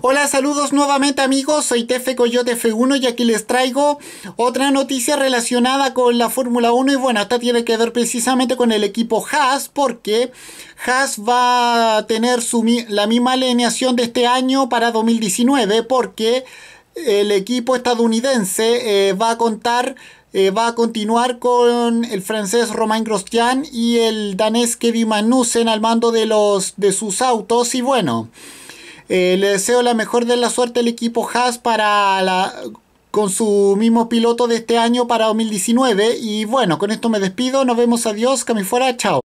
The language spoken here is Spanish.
Hola, saludos nuevamente amigos, soy Tefe Coyote F1 y aquí les traigo otra noticia relacionada con la Fórmula 1 y bueno, esta tiene que ver precisamente con el equipo Haas porque Haas va a tener la misma alineación de este año para 2019 porque el equipo estadounidense eh, va a contar eh, va a continuar con el francés Romain Grosjean y el danés Kevin Magnussen al mando de, los, de sus autos y bueno... Eh, le deseo la mejor de la suerte al equipo Haas para la, con su mismo piloto de este año para 2019. Y bueno, con esto me despido. Nos vemos. Adiós. Cami fuera. Chao.